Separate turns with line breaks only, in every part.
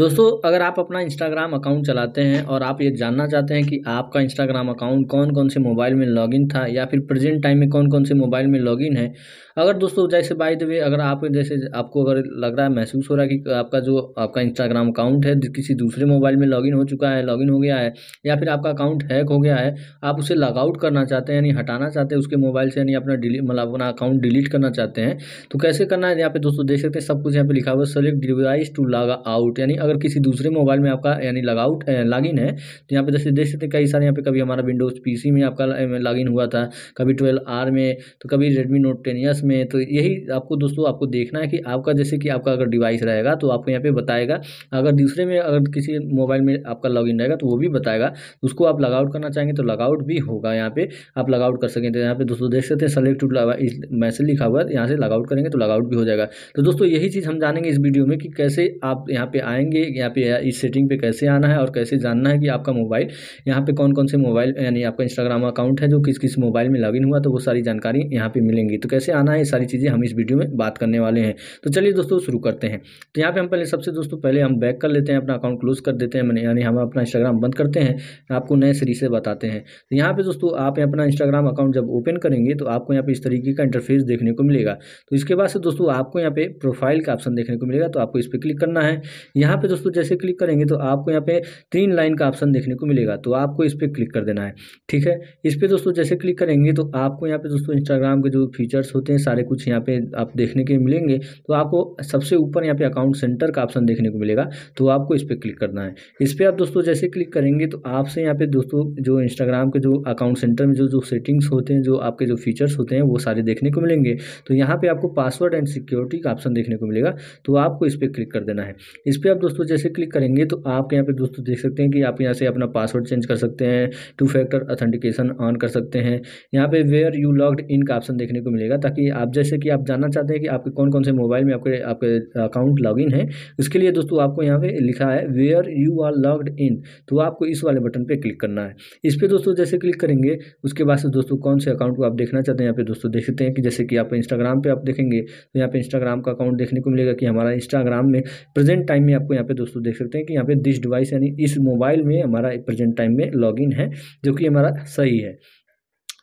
दोस्तों अगर आप अपना इंस्टाग्राम अकाउंट चलाते हैं और आप ये जानना चाहते हैं कि आपका इंस्टाग्राम अकाउंट कौन कौन से मोबाइल में लॉगिन था या फिर प्रेजेंट टाइम में कौन कौन से मोबाइल में लॉगिन है अगर दोस्तों जैसे बाई द वे अगर आप जैसे आपको अगर लग रहा है महसूस हो रहा है कि आपका जो आपका इंस्टाग्राम अकाउंट है किसी दूसरे मोबाइल में लॉगिन हो चुका है लॉगिन हो गया है या फिर आपका अकाउंट हैक हो गया है आप उसे लॉगआउट करना चाहते हैं यानी हटाना चाहते हैं उसके मोबाइल से यानी अपना डिलीट मतलब अपना अकाउंट डिलीट करना चाहते हैं तो कैसे करना है यहाँ पे दोस्तों देख सकते हैं सब कुछ यहाँ पे लिखा हुआ select device to log out यानी अगर किसी दूसरे मोबाइल में आपका यानी लॉगआउट लॉग है तो यहाँ पे जैसे देख सकते हैं कई सारे यहाँ पे कभी हमारा विंडोज़ पी में आपका लॉगिन हुआ था कभी ट्वेल्व आर में तो कभी रेडमी नोट टेन एस में तो यही आपको दोस्तों आपको देखना है कि आपका जैसे कि आपका अगर डिवाइस रहेगा तो आपको यहाँ पे बताएगा अगर दूसरे में अगर किसी मोबाइल में आपका लॉगिन रहेगा तो वो भी बताएगा उसको आप लॉगआउट करना चाहेंगे तो लॉगआउट भी होगा यहाँ पे आप लगआउट कर सकेंगे तो यहाँ पे दोस्तों देख सकते हैं सेलेक्ट टू मैसेज लिखा हुआ है यहाँ से लॉगआउट करेंगे तो लॉगआउट भी हो जाएगा तो दोस्तों यही चीज़ हम जानेंगे इस वीडियो में कि कैसे आप यहाँ पे आए बताएंगे यहाँ पे इस सेटिंग पे कैसे आना है और कैसे जानना है कि आपका मोबाइल यहाँ पे कौन कौन से मोबाइल यानी आपका इंस्टाग्राम अकाउंट है जो किस किस मोबाइल में लॉगिन हुआ तो वो सारी जानकारी यहाँ पे मिलेंगी तो कैसे आना है ये सारी चीज़ें हम इस वीडियो में बात करने वाले हैं तो चलिए दोस्तों शुरू करते हैं तो यहाँ पर हम पहले सबसे दोस्तों पहले हम बैक कर लेते हैं अपना अकाउंट क्लोज कर देते हैं यानी हम अपना इंस्टाग्राम बंद करते हैं आपको नए सीरीज से बताते हैं तो यहाँ पर दोस्तों आप अपना इंस्टाग्राम अकाउंट जब ओपन करेंगे तो आपको यहाँ पर इस तरीके का इंटरफेस देखने को मिलेगा तो इसके बाद से दोस्तों आपको यहाँ पे प्रोफाइल का ऑप्शन देखने को मिलेगा तो आपको इस पर क्लिक करना है यहाँ यहाँ पे दोस्तों जैसे क्लिक करेंगे तो आपको यहाँ पे तीन लाइन का ऑप्शन देखने को मिलेगा तो आपको इस पर क्लिक कर देना है ठीक है इस पर दोस्तों जैसे क्लिक करेंगे तो आपको यहाँ पे दोस्तों इंस्टाग्राम के जो फीचर्स होते हैं सारे कुछ यहाँ पे आप देखने के मिलेंगे तो आपको सबसे ऊपर यहाँ पे अकाउंट सेंटर का ऑप्शन देखने को मिलेगा तो आपको इस पर क्लिक करना है इस पर आप दोस्तों जैसे क्लिक करेंगे तो आपसे यहाँ पे दोस्तों जो इंस्टाग्राम के जो अकाउंट सेंटर में जो जो सेटिंग्स होते हैं जो आपके जो फीचर्स होते हैं वो सारे देखने को मिलेंगे तो यहाँ पर आपको पासवर्ड एंड सिक्योरिटी का ऑप्शन देखने को मिलेगा तो आपको इस पर क्लिक कर देना है इस पर आप दोस्तों जैसे क्लिक करेंगे तो आप यहाँ पे दोस्तों देख सकते हैं कि आप यहाँ से अपना पासवर्ड चेंज कर सकते हैं टू फैक्टर ऑथेंटिकेशन ऑन कर सकते हैं यहाँ पे वेयर यू लॉग्ड इन का ऑप्शन देखने को मिलेगा ताकि आप जैसे कि आप जानना चाहते हैं कि आपके कौन कौन से मोबाइल में आपके आपके अकाउंट इन है इसके लिए दोस्तों आपको यहाँ पे लिखा है where you are logged in तो आपको इस वाले बटन पर क्लिक करना है इस पर दोस्तों जैसे क्लिक करेंगे उसके बाद से दोस्तों कौन से अकाउंट को आप देखना चाहते हैं यहाँ पे दोस्तों देखते हैं कि जैसे कि आप इंस्टाग्राम पर आप देखेंगे तो यहाँ पे इंस्टाग्राम का अकाउंट देखने को मिलेगा कि हमारा इंस्टाग्राम में प्रेजेंट टाइम में आपको आपको यहाँ पे दोस्तों देख सकते हैं कि यहाँ पे दिस डिवाइस यानी इस मोबाइल में हमारा प्रेजेंट टाइम में लॉगिन है जो कि हमारा सही है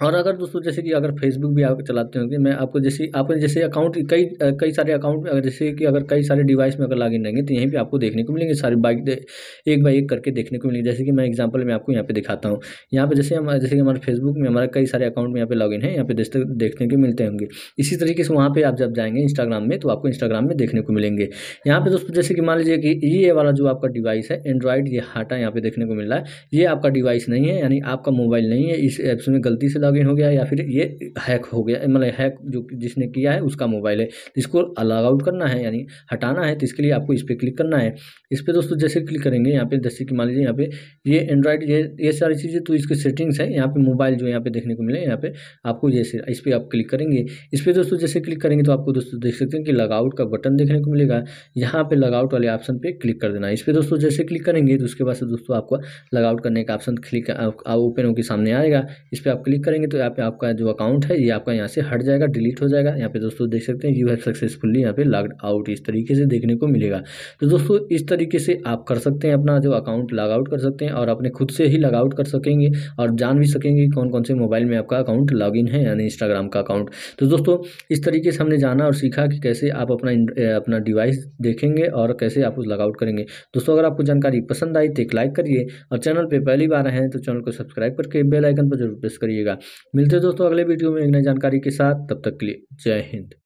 और अगर दोस्तों जैसे कि अगर फेसबुक भी आप चलाते होंगे मैं आपको जैसे आपको जैसे अकाउंट कई कई सारे अकाउंट अगर जैसे कि अगर कई सारे डिवाइस में अगर लॉग इन रहेंगे तो यहीं पे आपको देखने को मिलेंगे सारी बाइक एक बाई एक करके देखने को मिलेंगे जैसे कि मैं एग्जांपल में आपको यहाँ पे दिखाता हूँ यहाँ पर जैसे हम जैसे कि हमारे फेसबुक में हमारे कई सारे अकाउंट में यहाँ पे लॉगिन है यहाँ पे देखने को मिलते होंगे इसी तरीके से वहाँ पर आप जब जाएंगे इंस्टाग्राम में तो आपको इंस्टाग्राम में देखने को मिलेंगे यहाँ पर दोस्तों जैसे कि मान लीजिए कि ये वाला जो आपका डिवाइस है एंड्रॉइड ये हाटा यहाँ पे देखने को मिल रहा है ये आपका डिवाइस नहीं है यानी आपका मोबाइल नहीं है इस एप्स में गलती से लॉगिन हो गया या फिर ये हैक हो गया मतलब हैक जो जिसने किया है उसका मोबाइल है तो इसको लॉग आउट करना है यानी हटाना है तो इसके लिए आपको इस पर क्लिक करना है इस पर दोस्तों जैसे क्लिक करेंगे यहाँ पे जैसे कि मान लीजिए यहाँ पे ये एंड्रॉयड ये ये सारी चीज़ें तो इसकी सेटिंग्स है यहाँ पर मोबाइल जो यहाँ पे देखने को मिले यहाँ पे आपको जैसे इस पर आप क्लिक करेंगे इस पर दोस्तों जैसे क्लिक करेंगे तो आपको दोस्तों देख सकते हैं कि लगाउट का बटन देखने को मिलेगा यहाँ पर लगाउट वाले ऑप्शन पर क्लिक कर देना है इस पर दोस्तों जैसे क्लिक करेंगे तो उसके बाद दोस्तों आपको लगाउट करने का ऑप्शन क्लिक ओपन होकर सामने आएगा इस पर आप क्लिक करेंगे करेंगे तो यहाँ पे आपका जो अकाउंट है ये आपका यहाँ से हट जाएगा डिलीट हो जाएगा यहाँ पे दोस्तों देख सकते हैं यू हैव सक्सेसफुली यहाँ पे लॉग आउट इस तरीके से देखने को मिलेगा तो दोस्तों इस तरीके से आप कर सकते हैं अपना जो अकाउंट लॉग आउट कर सकते हैं और अपने खुद से ही लॉग आउट कर सकेंगे और जान भी सकेंगे कौन कौन से मोबाइल में आपका अकाउंट लॉग इन है यानी इंस्टाग्राम का अकाउंट तो दोस्तों इस तरीके से हमने जाना और सीखा कि कैसे आप अपना अपना डिवाइस देखेंगे और कैसे आप लॉग आउट करेंगे दोस्तों अगर आपको जानकारी पसंद आई तो एक लाइक करिए और चैनल पर पहली बार हैं तो चैनल को सब्सक्राइब करके बेल आइकन पर जरूर प्रेस करिएगा मिलते हैं दोस्तों अगले वीडियो में एक नई जानकारी के साथ तब तक के लिए जय हिंद